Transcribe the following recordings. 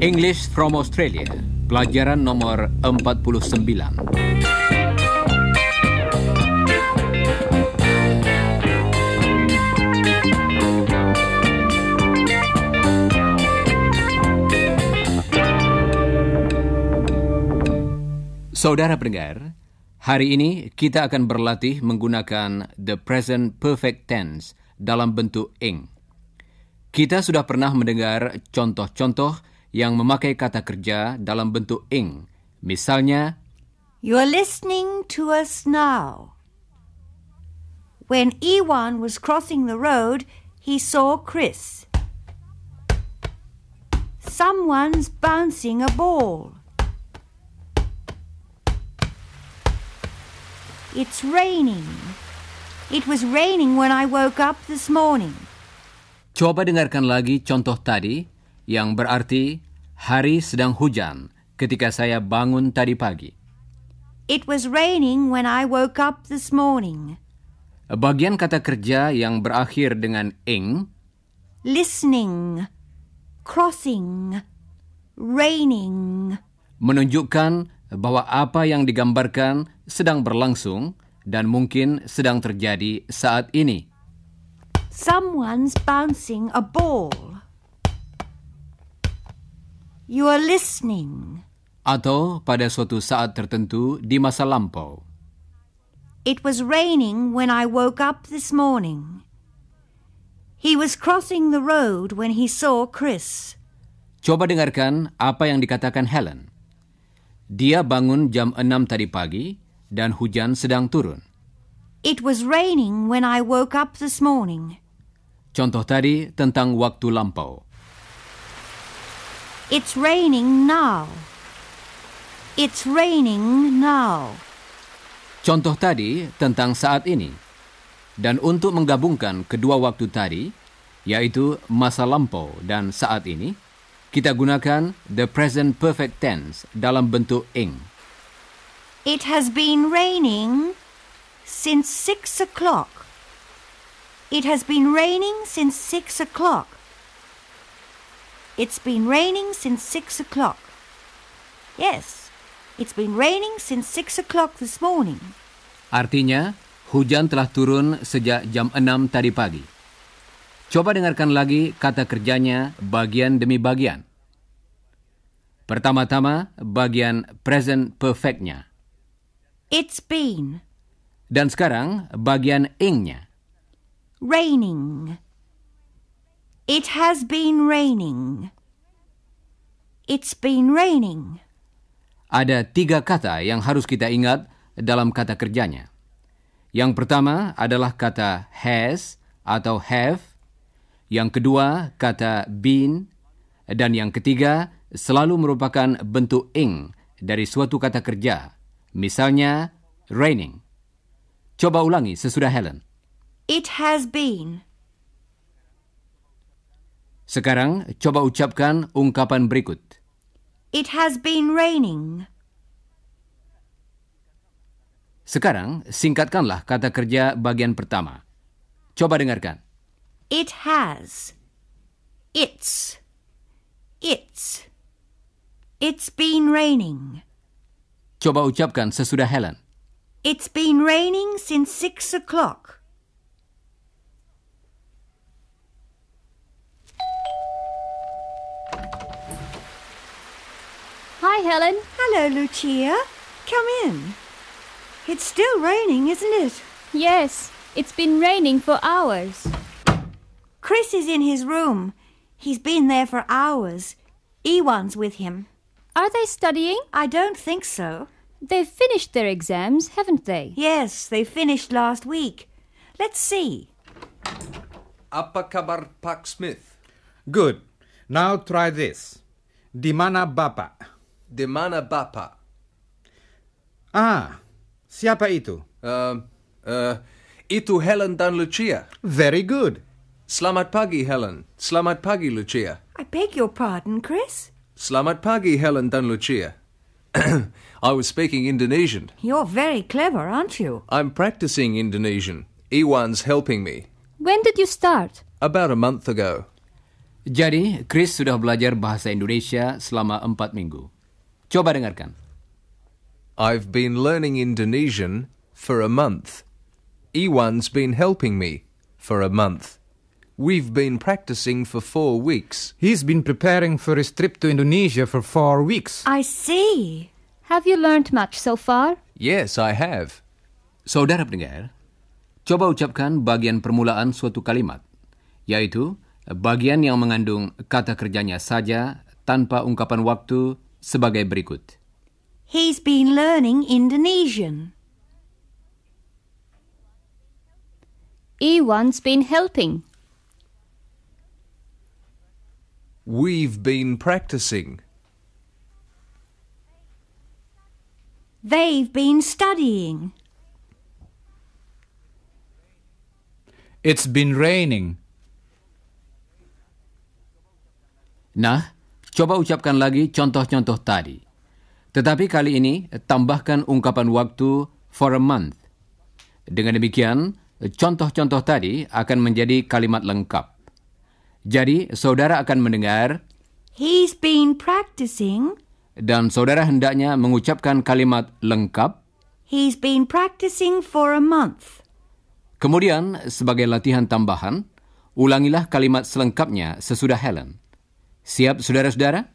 English from Australia, pelajaran nomor 49. Saudara pendengar, Hari ini kita akan berlatih menggunakan the present perfect tense dalam bentuk ing. Kita sudah pernah mendengar contoh-contoh yang memakai kata kerja dalam bentuk ing. Misalnya, You are listening to us now. When Iwan was crossing the road, he saw Chris. Someone's bouncing a ball. It's raining. It was raining when I woke up this morning. Coba dengarkan lagi contoh tadi yang berarti hari sedang hujan ketika saya bangun tadi pagi. It was raining when I woke up this morning. Bagian kata kerja yang berakhir dengan ing listening, crossing, raining menunjukkan bahwa apa yang digambarkan sedang berlangsung dan mungkin sedang terjadi saat ini. Someone's bouncing a ball. You are listening. Atau pada suatu saat tertentu di masa lampau. It was raining when I woke up this morning. He was crossing the road when he saw Chris. Coba dengarkan apa yang dikatakan Helen. Dia bangun jam 6 tadi pagi dan hujan sedang turun. It was raining when I woke up this morning. Contoh tadi tentang waktu lampau. It's raining now. It's raining now. Contoh tadi tentang saat ini. Dan untuk menggabungkan kedua waktu tadi, yaitu masa lampau dan saat ini, kita gunakan the present perfect tense dalam bentuk ing. It has been raining since six o'clock. It has been raining since six o'clock. It's been raining since six o'clock. Yes, it's been raining since six o'clock this morning. Artinya, hujan telah turun sejak jam enam tadi pagi. Coba dengarkan lagi kata kerjanya bagian demi bagian. Pertama-tama, bagian present perfect-nya. It's been. Dan sekarang, bagian ing-nya. Raining. It has been raining. It's been raining. Ada tiga kata yang harus kita ingat dalam kata kerjanya. Yang pertama adalah kata has atau have yang kedua, kata bin. Dan yang ketiga, selalu merupakan bentuk ing dari suatu kata kerja. Misalnya, raining. Coba ulangi sesudah Helen. It has been. Sekarang, coba ucapkan ungkapan berikut. It has been raining. Sekarang, singkatkanlah kata kerja bagian pertama. Coba dengarkan. It has. It's. It's. It's been raining. Coba ucapkan sesudah Helen. It's been raining since six o'clock. Hi, Helen. Hello, Lucia. Come in. It's still raining, isn't it? Yes, it's been raining for hours. Chris is in his room. He's been there for hours. Ewan's with him. Are they studying? I don't think so. They've finished their exams, haven't they? Yes, they finished last week. Let's see. Apakabar Pak Smith. Good. Now try this. Dimana bapa? Dimana bapa? Ah, siapa itu? uh, uh itu Helen dan Lucia. Very good. Slamat pagi, Helen. Slamat pagi, Lucia. I beg your pardon, Chris. Slamat pagi, Helen dan Lucia. I was speaking Indonesian. You're very clever, aren't you? I'm practicing Indonesian. Iwan's helping me. When did you start? About a month ago. Jadi, Chris sudah belajar bahasa Indonesia selama empat minggu. Coba dengarkan. I've been learning Indonesian for a month. Iwan's been helping me for a month. We've been practicing for four weeks. He's been preparing for his trip to Indonesia for four weeks. I see. Have you learned much so far? Yes, I have. Saudara pendengar, coba ucapkan bagian permulaan suatu kalimat, yaitu bagian yang mengandung kata kerjanya saja tanpa ungkapan waktu sebagai berikut. He's been learning Indonesian. Iwan's been helping. We've been practicing. They've been studying. It's been raining. Nah, coba ucapkan lagi contoh-contoh tadi. Tetapi kali ini tambahkan ungkapan waktu for a month. Dengan demikian, contoh-contoh tadi akan menjadi kalimat lengkap. Jadi, saudara akan mendengar He's been practicing dan saudara hendaknya mengucapkan kalimat lengkap He's been practicing for a month. Kemudian, sebagai latihan tambahan, ulangilah kalimat selengkapnya sesudah Helen. Siap, saudara-saudara?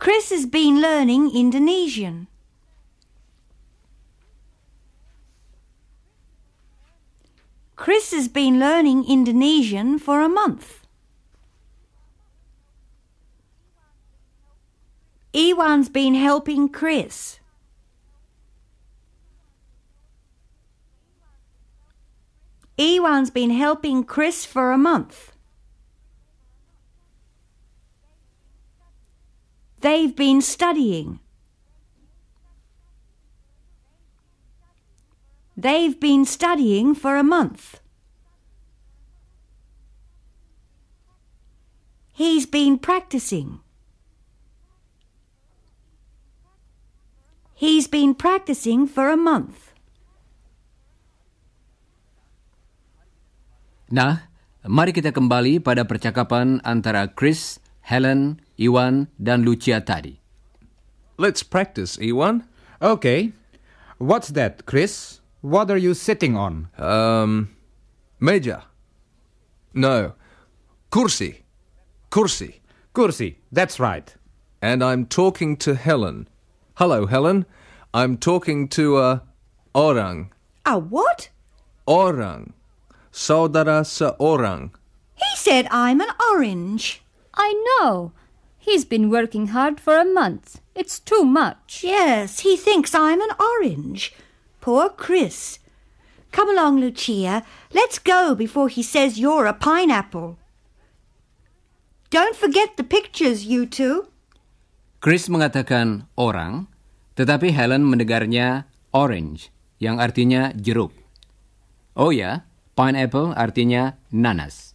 Chris has been learning Indonesian. Chris has been learning Indonesian for a month. Ewan's been helping Chris. Ewan's been helping Chris for a month. They've been studying. They've been studying for a month. He's been practicing. He's been practicing for a month. Nah, mari kita kembali pada percakapan antara Chris, Helen, Iwan, dan Lucia tadi. Let's practice, Iwan. Okay. What's that, Chris? What are you sitting on? Um, meja. No, kursi. Kursi. Kursi, that's right. And I'm talking to Helen. Hello, Helen. I'm talking to a orang. A what? Orang. Saudara orang. He said I'm an orange. I know. He's been working hard for a month. It's too much. Yes, he thinks I'm an orange. Poor Chris. Come along, Lucia. Let's go before he says you're a pineapple. Don't forget the pictures, you two. Chris mengatakan orang, tetapi Helen mendengarnya orange, yang artinya jeruk. Oh ya, pineapple artinya nanas.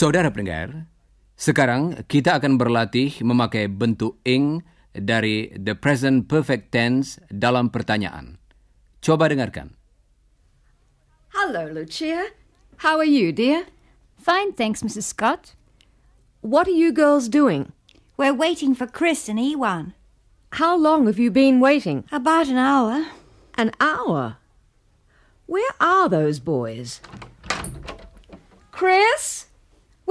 Saudara pendengar, sekarang kita akan berlatih memakai bentuk ing dari the present perfect tense dalam pertanyaan. Coba dengarkan. Hello, Lucia. How are you, dear? Fine, thanks, Mrs. Scott. What are you girls doing? We're waiting for Chris and Ewan. How long have you been waiting? About an hour. An hour? Where are those boys? Chris?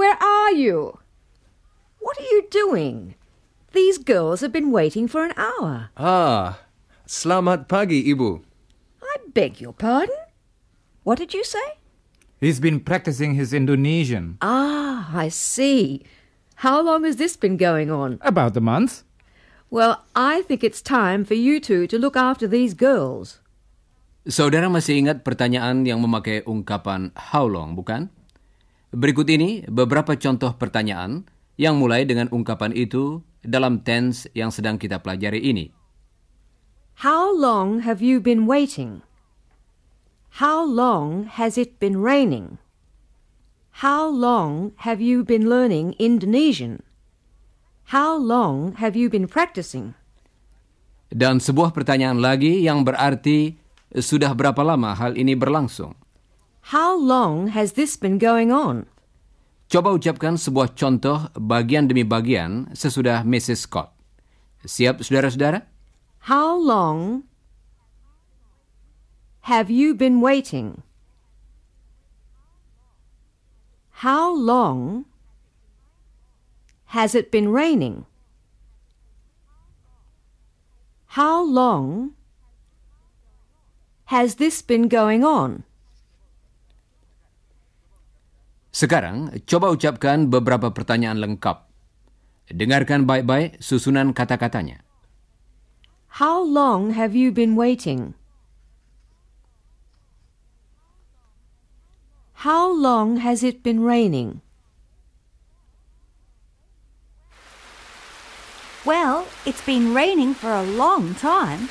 Where are you? What are you doing? These girls have been waiting for an hour. Ah, selamat pagi, Ibu. I beg your pardon? What did you say? He's been practicing his Indonesian. Ah, I see. How long has this been going on? About a month. Well, I think it's time for you two to look after these girls. Saudara masih ingat pertanyaan yang memakai ungkapan how long, bukan? Berikut ini beberapa contoh pertanyaan yang mulai dengan ungkapan itu dalam tense yang sedang kita pelajari ini. How long have you been waiting? How long has it been raining? How long have you been learning Indonesian? How long have you been practicing? Dan sebuah pertanyaan lagi yang berarti sudah berapa lama hal ini berlangsung? How long has this been going on? Coba ucapkan sebuah contoh bagian demi bagian sesudah Mrs. Scott. Siap, saudara-saudara? How long have you been waiting? How long has it been raining? How long has this been going on? Sekarang, coba ucapkan beberapa pertanyaan lengkap. Dengarkan baik-baik susunan kata-katanya. How long have you been waiting? How long has it been raining? Well, it's been raining for a long time.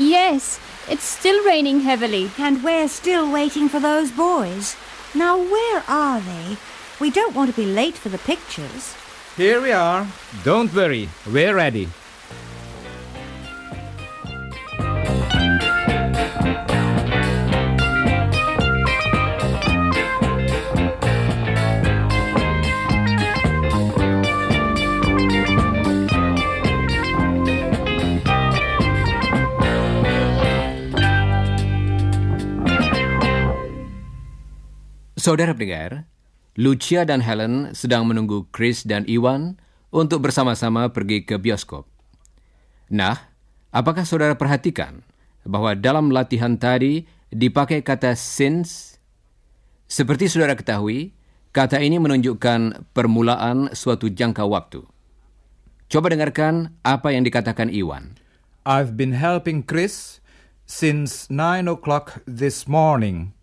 Yes, It's still raining heavily. And we're still waiting for those boys. Now, where are they? We don't want to be late for the pictures. Here we are. Don't worry, we're ready. Saudara pendengar, Lucia dan Helen sedang menunggu Chris dan Iwan untuk bersama-sama pergi ke bioskop. Nah, apakah saudara perhatikan bahwa dalam latihan tadi dipakai kata since? Seperti saudara ketahui, kata ini menunjukkan permulaan suatu jangka waktu. Coba dengarkan apa yang dikatakan Iwan. I've been helping Chris since 9 o'clock this morning.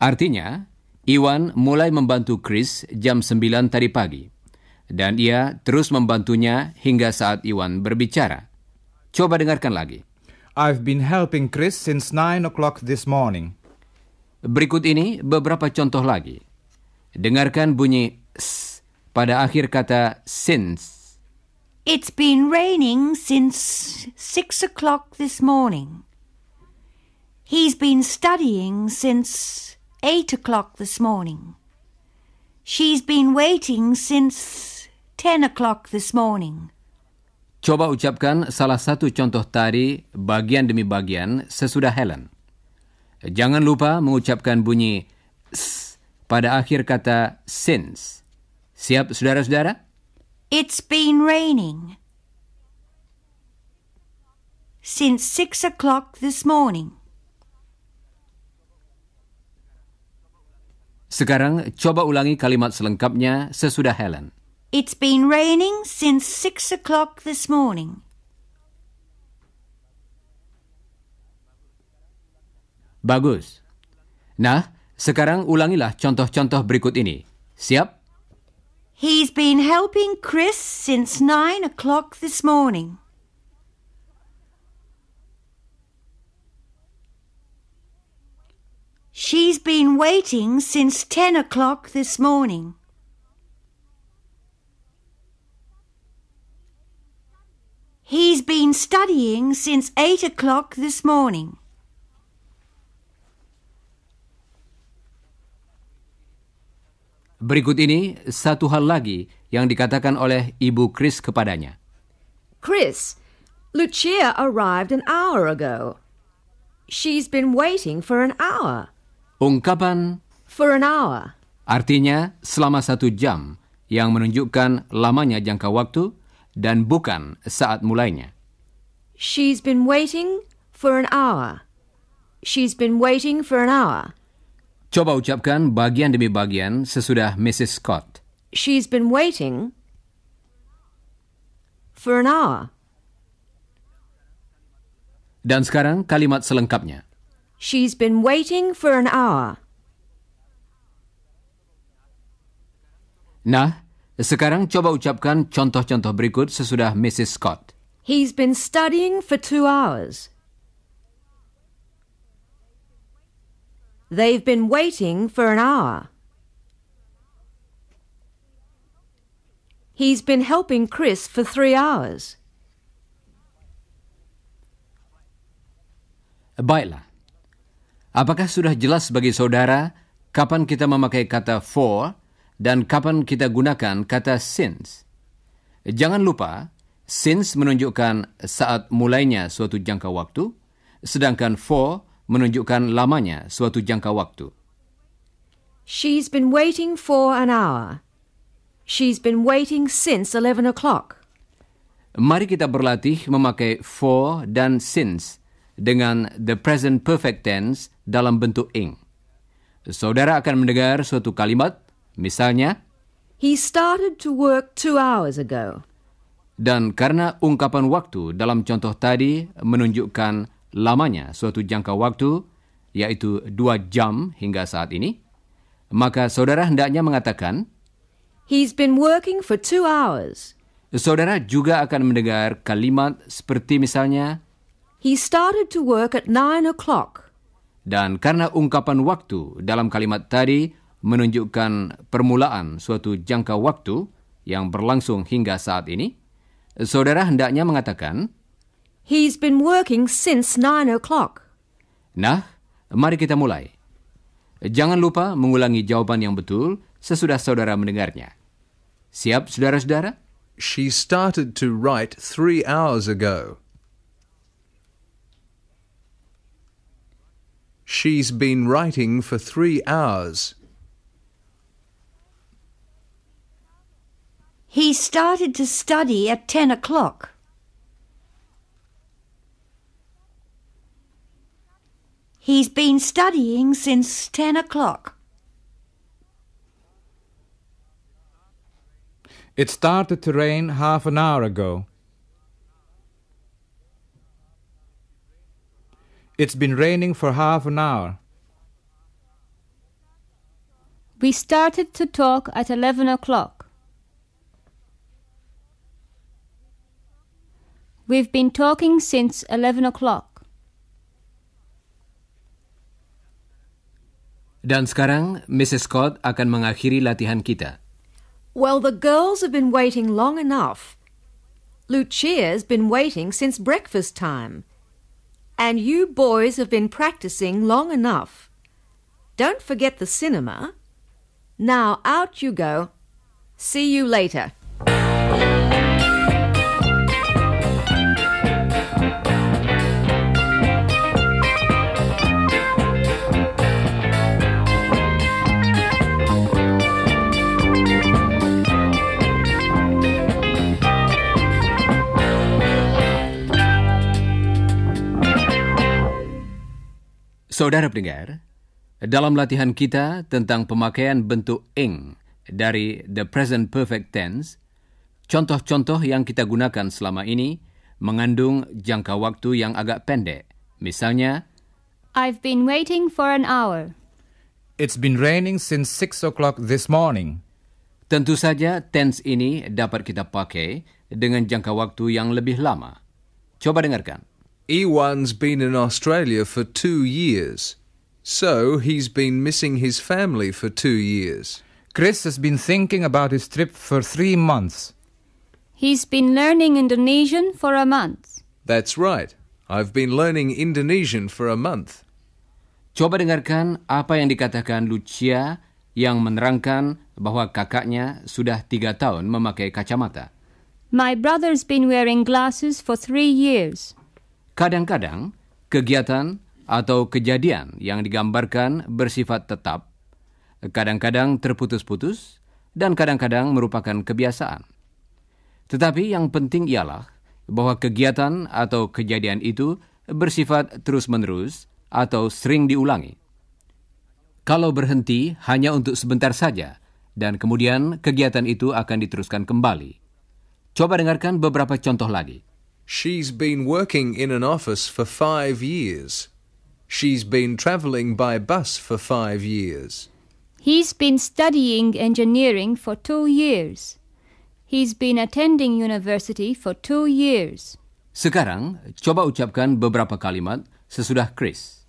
Artinya, Iwan mulai membantu Chris jam 9 tadi pagi. Dan ia terus membantunya hingga saat Iwan berbicara. Coba dengarkan lagi. I've been helping Chris since 9 o'clock this morning. Berikut ini beberapa contoh lagi. Dengarkan bunyi s pada akhir kata since. It's been raining since 6 o'clock this morning. He's been studying since 8 o'clock this morning. She's been waiting since 10 o'clock this morning. Coba ucapkan salah satu contoh tari bagian demi bagian sesudah Helen. Jangan lupa mengucapkan bunyi s pada akhir kata since. Siap saudara-saudara? It's been raining since 6 o'clock this morning. Sekarang coba ulangi kalimat selengkapnya sesudah Helen. It's been raining since six o'clock this morning. Bagus. Nah, sekarang ulangilah contoh-contoh berikut ini. Siap? He's been helping Chris since nine o'clock this morning. She's been waiting since 10 o'clock this morning. He's been studying since 8 o'clock this morning. Berikut ini satu hal lagi yang dikatakan oleh Ibu Chris kepadanya. Chris, Lucia arrived an hour ago. She's been waiting for an hour. Ungkapan for an hour artinya selama satu jam yang menunjukkan lamanya jangka waktu dan bukan saat mulainya. She's been waiting for an hour. She's been waiting for an hour. Coba ucapkan bagian demi bagian sesudah Mrs. Scott. She's been waiting for an hour. Dan sekarang kalimat selengkapnya. She's been waiting for an hour. Nah, sekarang coba ucapkan contoh-contoh berikut sesudah Mrs. Scott. He's been studying for two hours. They've been waiting for an hour. He's been helping Chris for three hours. Baiklah. Apakah sudah jelas bagi saudara kapan kita memakai kata for dan kapan kita gunakan kata since? Jangan lupa, since menunjukkan saat mulainya suatu jangka waktu, sedangkan for menunjukkan lamanya suatu jangka waktu. She's been waiting for an hour. She's been waiting since 11 o'clock. Mari kita berlatih memakai for dan since dengan the present perfect tense dalam bentuk ing. Saudara akan mendengar suatu kalimat, misalnya, He started to work two hours ago. Dan karena ungkapan waktu dalam contoh tadi menunjukkan lamanya suatu jangka waktu, yaitu dua jam hingga saat ini, maka saudara hendaknya mengatakan, He's been working for two hours. Saudara juga akan mendengar kalimat seperti misalnya, He started to work at nine o'clock. Dan karena ungkapan waktu dalam kalimat tadi menunjukkan permulaan suatu jangka waktu yang berlangsung hingga saat ini, saudara hendaknya mengatakan, He's been working since nine o'clock. Nah, mari kita mulai. Jangan lupa mengulangi jawaban yang betul sesudah saudara mendengarnya. Siap, saudara-saudara? She started to write three hours ago. She's been writing for three hours. He started to study at 10 o'clock. He's been studying since 10 o'clock. It started to rain half an hour ago. It's been raining for half an hour. We started to talk at 11 o'clock. We've been talking since 11 o'clock. Dan sekarang, Mrs. Scott akan mengakhiri latihan kita. Well, the girls have been waiting long enough. Lucia's been waiting since breakfast time and you boys have been practicing long enough. Don't forget the cinema. Now out you go. See you later. Saudara pendengar, dalam latihan kita tentang pemakaian bentuk ing dari the present perfect tense, contoh-contoh yang kita gunakan selama ini mengandung jangka waktu yang agak pendek. Misalnya, I've been waiting for an hour. It's been raining since six o'clock this morning. Tentu saja tense ini dapat kita pakai dengan jangka waktu yang lebih lama. Coba dengarkan. Ewan's been in Australia for two years, so he's been missing his family for two years. Chris has been thinking about his trip for three months. He's been learning Indonesian for a month. That's right. I've been learning Indonesian for a month. Coba dengarkan apa yang dikatakan Lucia yang menerangkan bahwa kakaknya sudah tiga tahun memakai kacamata. My brother's been wearing glasses for three years. Kadang-kadang, kegiatan atau kejadian yang digambarkan bersifat tetap, kadang-kadang terputus-putus, dan kadang-kadang merupakan kebiasaan. Tetapi yang penting ialah bahwa kegiatan atau kejadian itu bersifat terus-menerus atau sering diulangi. Kalau berhenti hanya untuk sebentar saja, dan kemudian kegiatan itu akan diteruskan kembali. Coba dengarkan beberapa contoh lagi. She's been working in an office for five years. She's been travelling by bus for five years. He's been studying engineering for two years. He's been attending university for two years. Sekarang, coba ucapkan beberapa kalimat sesudah Chris.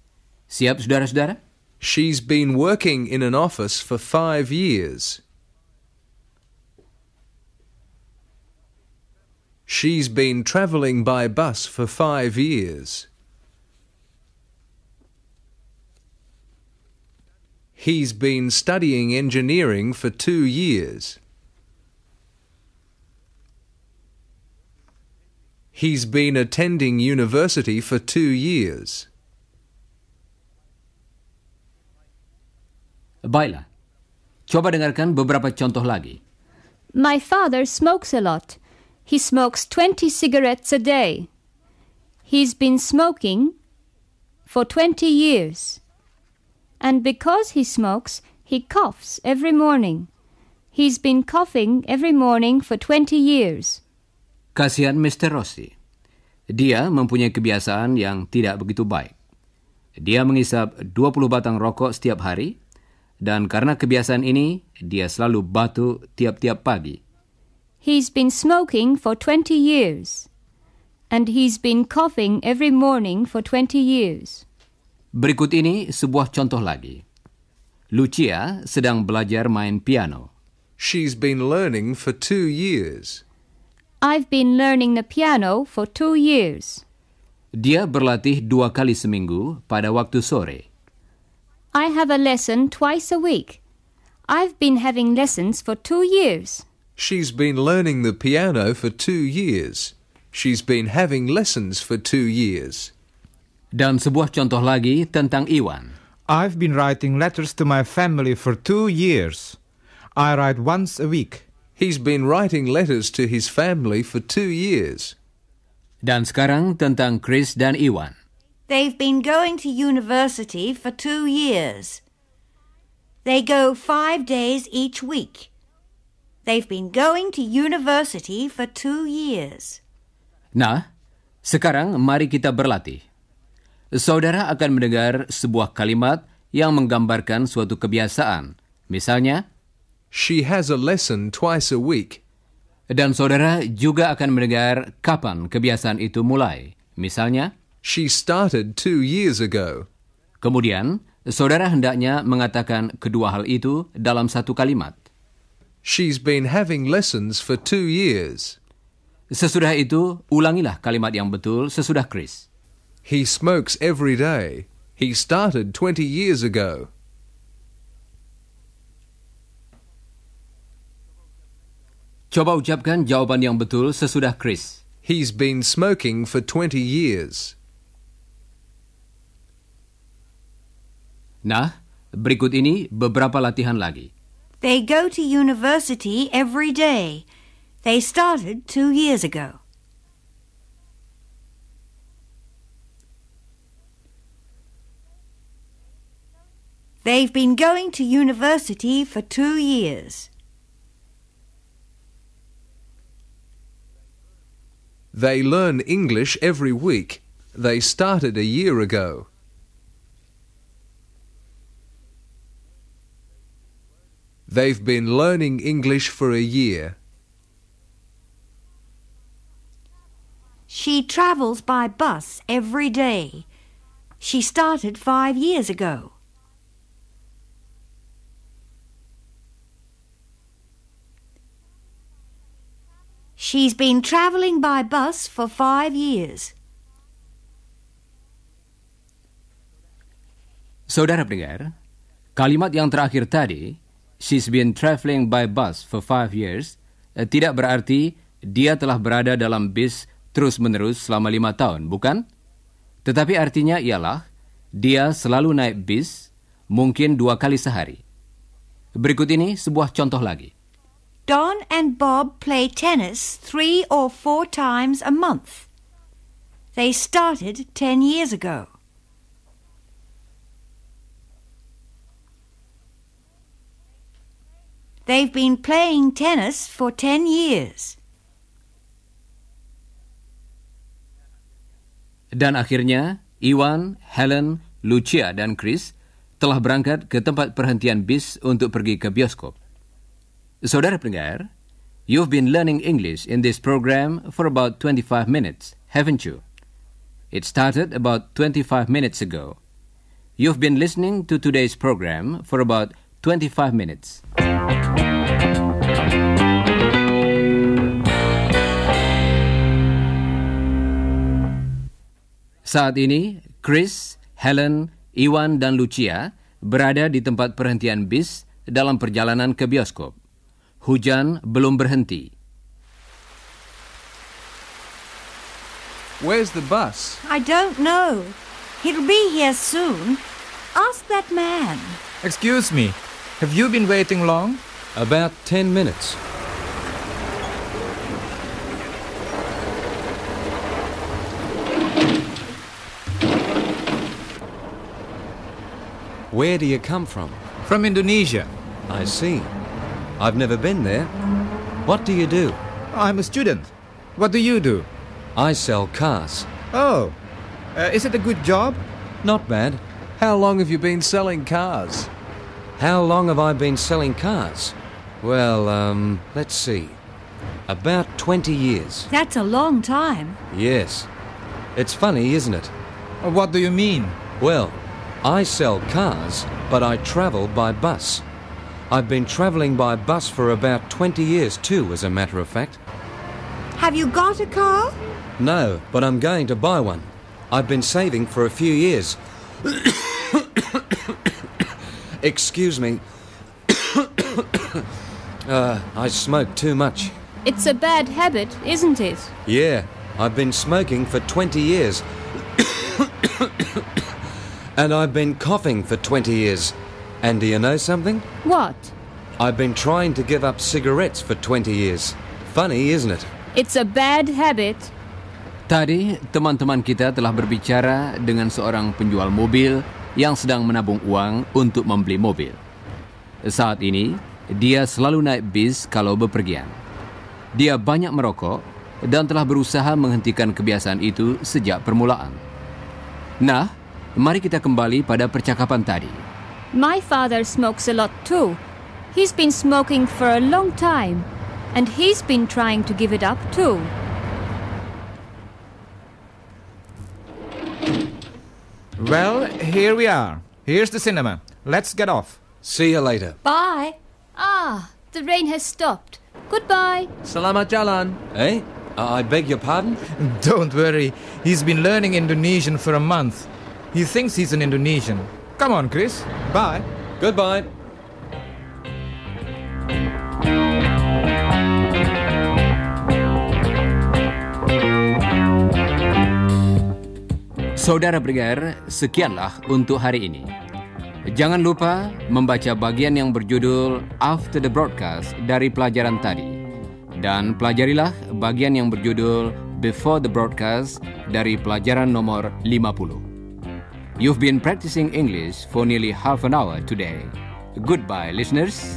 Siap, saudara-saudara? She's been working in an office for five years. She's been travelling by bus for five years. He's been studying engineering for two years. He's been attending university for two years. Baila. Coba dengarkan beberapa contoh lagi. My father smokes a lot. He smokes 20 cigarettes a day. He's been smoking for 20 years. And because he smokes, he coughs every morning. He's been coughing every morning for 20 years. Kasihan Mr. Rossi. Dia mempunyai kebiasaan yang tidak begitu baik. Dia menghisap 20 batang rokok setiap hari dan karena kebiasaan ini, dia selalu batuk tiap-tiap pagi He's been smoking for 20 years. And he's been coughing every morning for 20 years. Berikut ini sebuah contoh lagi. Lucia sedang belajar main piano. She's been learning for two years. I've been learning the piano for two years. Dia berlatih dua kali seminggu pada waktu sore. I have a lesson twice a week. I've been having lessons for two years. She's been learning the piano for two years. She's been having lessons for two years. Dan sebuah contoh lagi tentang Iwan. I've been writing letters to my family for two years. I write once a week. He's been writing letters to his family for two years. Dan sekarang tentang Chris dan Iwan. They've been going to university for two years. They go five days each week. They've been going to university for two years. Nah, sekarang mari kita berlatih. Saudara akan mendengar sebuah kalimat yang menggambarkan suatu kebiasaan. Misalnya, She has a lesson twice a week. Dan saudara juga akan mendengar kapan kebiasaan itu mulai. Misalnya, She started two years ago. Kemudian, saudara hendaknya mengatakan kedua hal itu dalam satu kalimat. She's been having lessons for two years. Sesudah itu, ulangilah kalimat yang betul sesudah Chris. He smokes every day. He started 20 years ago. Coba ucapkan jawaban yang betul sesudah Chris. He's been smoking for 20 years. Nah, berikut ini beberapa latihan lagi. They go to university every day. They started two years ago. They've been going to university for two years. They learn English every week. They started a year ago. They've been learning English for a year. She travels by bus every day. She started five years ago. She's been travelling by bus for five years. Saudara pendengar, kalimat yang terakhir tadi she's been traveling by bus for five years, eh, tidak berarti dia telah berada dalam bis terus-menerus selama lima tahun, bukan? Tetapi artinya ialah dia selalu naik bis mungkin dua kali sehari. Berikut ini sebuah contoh lagi. Don and Bob play tennis three or four times a month. They started ten years ago. They've been playing tennis for 10 years. Dan akhirnya, Iwan, Helen, Lucia, dan Chris telah berangkat ke tempat perhentian bis untuk pergi ke bioskop. Saudara pendengar, you've been learning English in this program for about 25 minutes, haven't you? It started about 25 minutes ago. You've been listening to today's program for about 25 minutes. Saat ini, Chris, Helen, Iwan, dan Lucia berada di tempat perhentian bis dalam perjalanan ke bioskop. Hujan belum berhenti. Where's the bus? I don't know. He'll be here soon. Ask that man. Excuse me. Have you been waiting long? About 10 minutes. Where do you come from? From Indonesia. I see. I've never been there. What do you do? I'm a student. What do you do? I sell cars. Oh, uh, is it a good job? Not bad. How long have you been selling cars? How long have I been selling cars? Well, um, let's see. About 20 years. That's a long time. Yes. It's funny, isn't it? Uh, what do you mean? Well, I sell cars, but I travel by bus. I've been travelling by bus for about 20 years too, as a matter of fact. Have you got a car? No, but I'm going to buy one. I've been saving for a few years. Excuse me. uh, I smoke too much. It's a bad habit, isn't it? Yeah, I've been smoking for 20 years And I've been coughing for 20 years. And do you know something? What? I've been trying to give up cigarettes for 20 years. Funny, isn't it? It's a bad habit. Tadi, teman-teman kita telah berbicara dengan seorang penjual mobil yang sedang menabung uang untuk membeli mobil. Saat ini, dia selalu naik bis kalau bepergian. Dia banyak merokok dan telah berusaha menghentikan kebiasaan itu sejak permulaan. Nah, Mari kita kembali pada percakapan tadi. My father smokes a lot too. He's been smoking for a long time and he's been trying to give it up too. Well, here we are. Here's the cinema. Let's get off. See you later. Bye. Ah, the rain has stopped. Goodbye. Salamat jalan. Eh? I beg your pardon? Don't worry. He's been learning Indonesian for a month. He thinks he's an Indonesian. Come on, Chris. Bye. Goodbye. Saudara Brigair, sekianlah untuk hari ini. Jangan lupa membaca bagian yang berjudul After the Broadcast dari pelajaran tadi. Dan pelajarilah bagian yang berjudul Before the Broadcast dari pelajaran nomor 50. You've been practicing English for nearly half an hour today. Goodbye, listeners.